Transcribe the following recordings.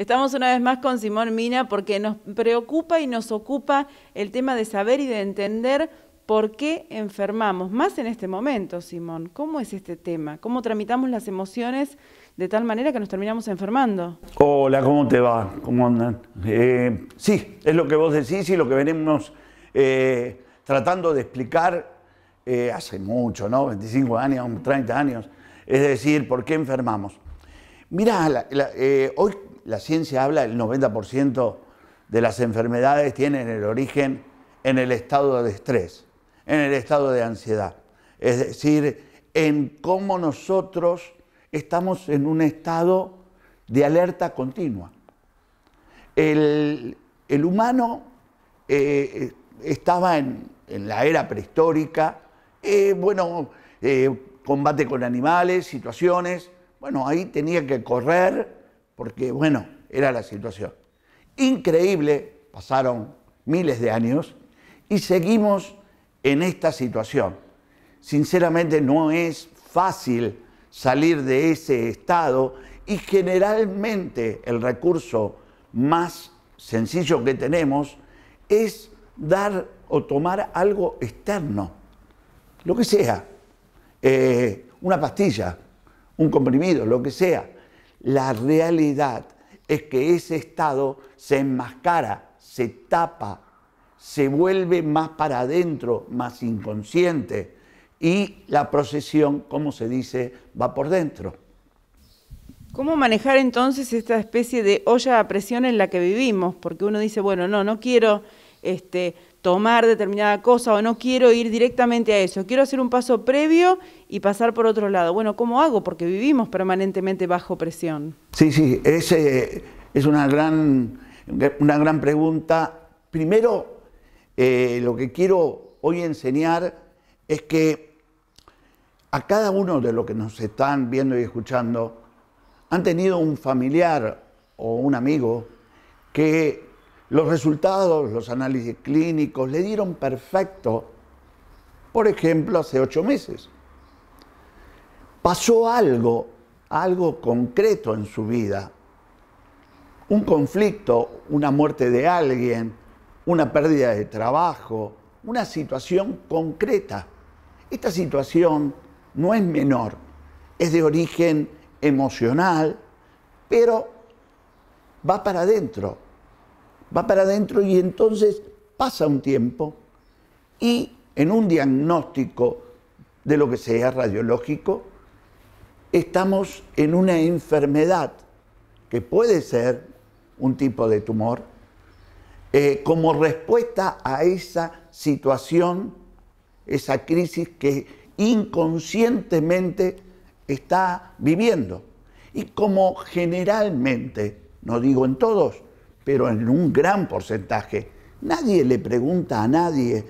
Estamos una vez más con Simón Mina porque nos preocupa y nos ocupa el tema de saber y de entender por qué enfermamos, más en este momento, Simón. ¿Cómo es este tema? ¿Cómo tramitamos las emociones de tal manera que nos terminamos enfermando? Hola, ¿cómo te va? ¿Cómo andan? Eh, sí, es lo que vos decís y lo que venimos eh, tratando de explicar eh, hace mucho, ¿no? 25 años, 30 años. Es decir, ¿por qué enfermamos? Mirá, hoy la ciencia habla El 90% de las enfermedades tienen el origen en el estado de estrés, en el estado de ansiedad. Es decir, en cómo nosotros estamos en un estado de alerta continua. El, humano eh, estaba en, la era prehistórica, eh, bueno, eh, combate con animales, situaciones, bueno, ahí tenía que correr porque bueno, era la situación. Increíble, pasaron miles de años y seguimos en esta situación. Sinceramente no es fácil salir de ese estado y generalmente el recurso más sencillo que tenemos es dar o tomar algo externo, lo que sea, eh, una pastilla, un comprimido, lo que sea. La realidad es que ese estado se enmascara, se tapa, se vuelve más para adentro, más inconsciente, y la procesión, como se dice, va por dentro. ¿Cómo manejar entonces esta especie de olla a presión en la que vivimos? Porque uno dice, bueno, no, no quiero este, tomar determinada cosa o no quiero ir directamente a eso, quiero hacer un paso previo y pasar por otro lado. Bueno, ¿cómo hago? Porque vivimos permanentemente bajo presión. Sí, sí, es, eh, una, gran, una gran pregunta. Primero, eh, lo que quiero hoy enseñar es que a cada uno de los que nos están viendo y escuchando han tenido un familiar o un amigo que los resultados, los análisis clínicos, le dieron perfecto, por ejemplo, hace ocho meses. Pasó algo, algo concreto en su vida, un conflicto, una muerte de alguien, una pérdida de trabajo, una situación concreta. Esta situación no es menor, es de origen emocional, pero va para adentro va para adentro y entonces pasa un tiempo y en un diagnóstico de lo que sea radiológico, estamos en una enfermedad que puede ser un tipo de tumor, eh, como respuesta a esa situación, esa crisis que inconscientemente está viviendo. Y como generalmente, no digo en todos, pero en un gran porcentaje, nadie le pregunta a nadie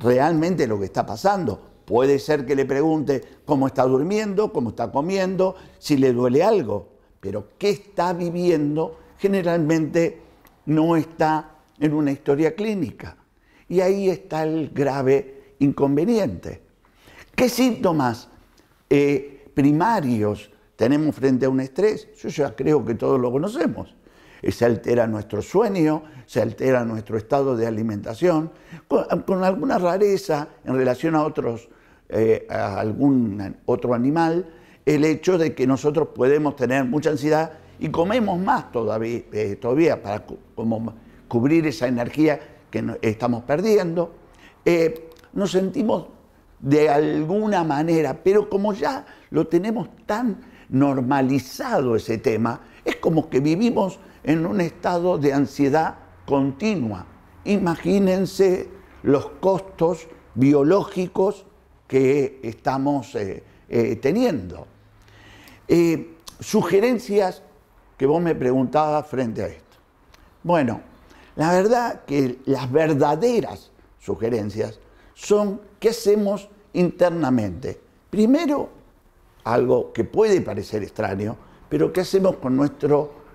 realmente lo que está pasando. Puede ser que le pregunte cómo está durmiendo, cómo está comiendo, si le duele algo, pero qué está viviendo generalmente no está en una historia clínica. Y ahí está el grave inconveniente. ¿Qué síntomas eh, primarios tenemos frente a un estrés? Yo ya creo que todos lo conocemos se altera nuestro sueño, se altera nuestro estado de alimentación, con, alguna rareza en relación a otros, eh, algún otro animal, el hecho de que nosotros podemos tener mucha ansiedad y comemos más todavía, eh, para cubrir esa energía que estamos perdiendo. Eh, nos sentimos de alguna manera, pero como ya lo tenemos tan normalizado ese tema, es como que vivimos en un estado de ansiedad continua. Imagínense los costos biológicos que estamos eh, eh, teniendo. Eh, sugerencias que vos me preguntabas frente a esto. Bueno, la verdad que las verdaderas sugerencias son qué hacemos internamente. Primero, algo que puede parecer extraño, pero qué hacemos con nuestro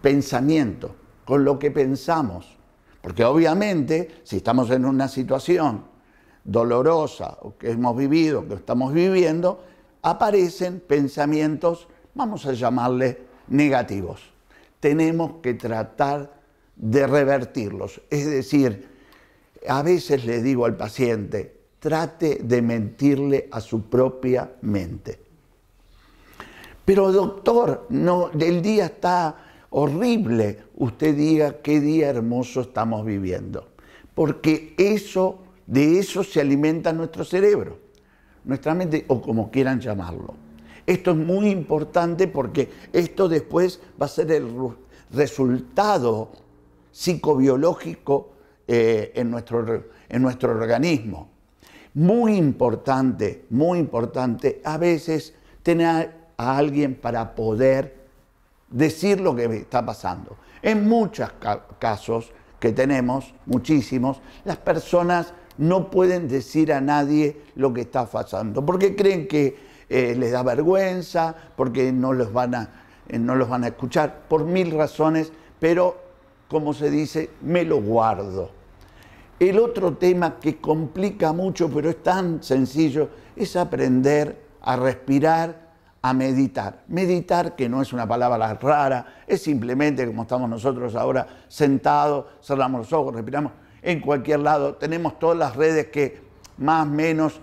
pensamiento, con lo que pensamos. Porque obviamente, si estamos en una situación dolorosa o que hemos vivido, que estamos viviendo, aparecen pensamientos, vamos a llamarle negativos. Tenemos que tratar de revertirlos. Es decir, a veces le digo al paciente, trate de mentirle a su propia mente. Pero doctor, no, el día está horrible usted diga qué día hermoso estamos viviendo, porque eso, de eso se alimenta nuestro cerebro, nuestra mente o como quieran llamarlo. Esto es muy importante porque esto después va a ser el resultado psicobiológico eh, en, nuestro, en nuestro organismo. Muy importante, muy importante a veces tener a alguien para poder decir lo que está pasando. En muchos casos que tenemos, muchísimos, las personas no pueden decir a nadie lo que está pasando, porque creen que eh, les da vergüenza, porque no van a, eh, no los van a escuchar, por mil razones, pero como se dice, me lo guardo. El otro tema que complica mucho, pero es tan sencillo, es aprender a respirar a meditar. Meditar, que no es una palabra rara, es simplemente como estamos nosotros ahora, sentados, cerramos los ojos, respiramos en cualquier lado. Tenemos todas las redes que más o menos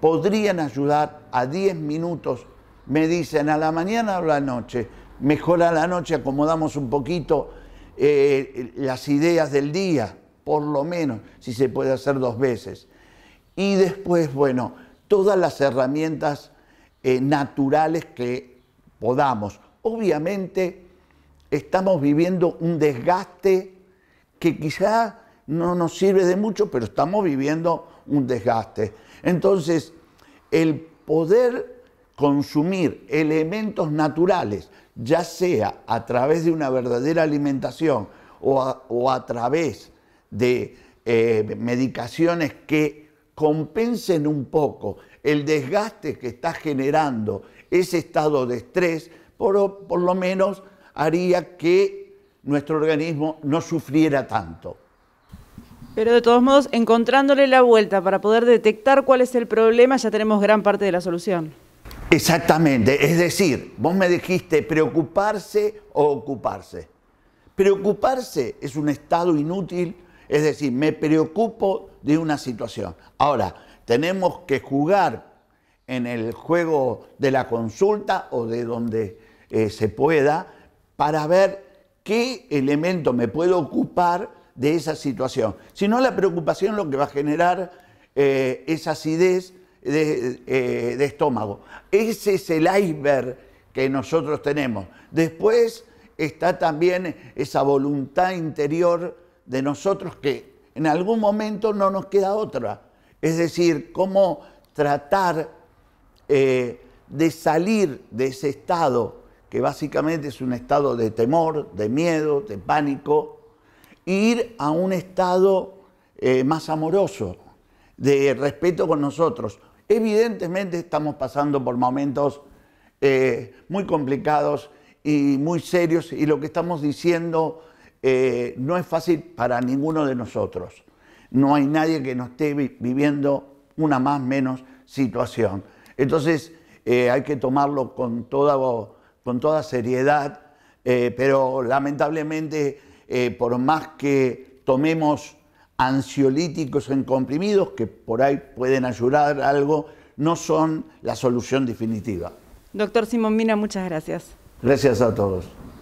podrían ayudar a 10 minutos. Me dicen a la mañana o a la noche. Mejor a la noche acomodamos un poquito eh, las ideas del día, por lo menos, si se puede hacer dos veces. Y después, bueno, todas las herramientas eh, naturales que podamos. Obviamente estamos viviendo un desgaste que quizá no nos sirve de mucho, pero estamos viviendo un desgaste. Entonces, el poder consumir elementos naturales, ya sea a través de una verdadera alimentación o a, través de eh, medicaciones que compensen un poco el desgaste que está generando ese estado de estrés, por, por lo menos haría que nuestro organismo no sufriera tanto. Pero de todos modos, encontrándole la vuelta para poder detectar cuál es el problema, ya tenemos gran parte de la solución. Exactamente, es decir, vos me dijiste preocuparse o ocuparse. Preocuparse es un estado inútil es decir, me preocupo de una situación. Ahora, tenemos que jugar en el juego de la consulta o de donde eh, se pueda para ver qué elemento me puedo ocupar de esa situación. Si no, la preocupación lo que va a generar eh, esa acidez de, eh, de estómago. Ese es el iceberg que nosotros tenemos. Después está también esa voluntad interior de nosotros que en algún momento no nos queda otra. Es decir, cómo tratar eh, de salir de ese estado, que básicamente es un estado de temor, de miedo, de pánico, ir a un estado eh, más amoroso, de respeto con nosotros. Evidentemente estamos pasando por momentos eh, muy complicados y muy serios y lo que estamos diciendo eh, no es fácil para ninguno de nosotros. No hay nadie que no esté viviendo una más menos situación. Entonces eh, hay que tomarlo con toda, seriedad, eh, pero lamentablemente por más que tomemos ansiolíticos en comprimidos, que por ahí pueden ayudar algo, no son la solución definitiva. Doctor Simón Mina, muchas gracias. Gracias a todos.